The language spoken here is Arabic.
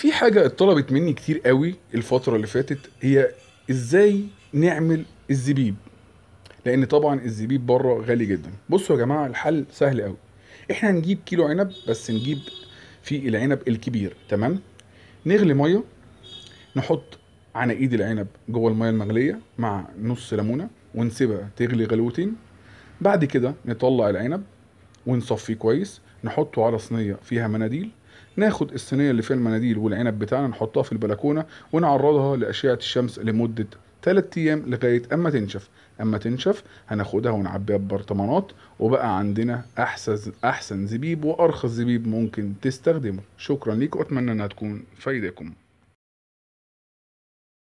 في حاجه اتطلبت مني كتير قوي الفتره اللي فاتت هي ازاي نعمل الزبيب لان طبعا الزبيب بره غالي جدا بصوا يا جماعه الحل سهل قوي احنا هنجيب كيلو عنب بس نجيب في العنب الكبير تمام نغلي ميه نحط ايد العنب جوه الميه المغليه مع نص ليمونه ونسيبها تغلي غلوتين بعد كده نطلع العنب ونصفيه كويس نحطه على صينيه فيها مناديل ناخد الصينيه اللي فيها المناديل والعنب بتاعنا نحطها في البلكونه ونعرضها لاشعه الشمس لمده 3 ايام لغايه اما تنشف اما تنشف هناخدها ونعبيها ببرطمانات وبقى عندنا احسن احسن زبيب وارخص زبيب ممكن تستخدمه شكرا ليكم اتمنى انها تكون فايدكم